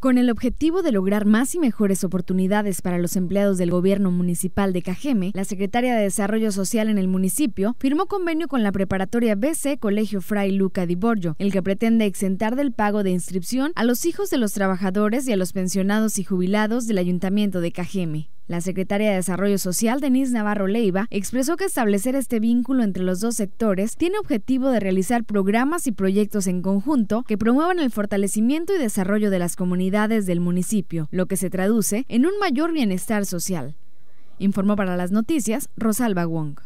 Con el objetivo de lograr más y mejores oportunidades para los empleados del gobierno municipal de Cajeme, la secretaria de Desarrollo Social en el municipio firmó convenio con la preparatoria BC Colegio Fray Luca Di Borgio, el que pretende exentar del pago de inscripción a los hijos de los trabajadores y a los pensionados y jubilados del ayuntamiento de Cajeme. La secretaria de Desarrollo Social, Denise Navarro Leiva, expresó que establecer este vínculo entre los dos sectores tiene objetivo de realizar programas y proyectos en conjunto que promuevan el fortalecimiento y desarrollo de las comunidades del municipio, lo que se traduce en un mayor bienestar social. Informó para las noticias Rosalba Wong.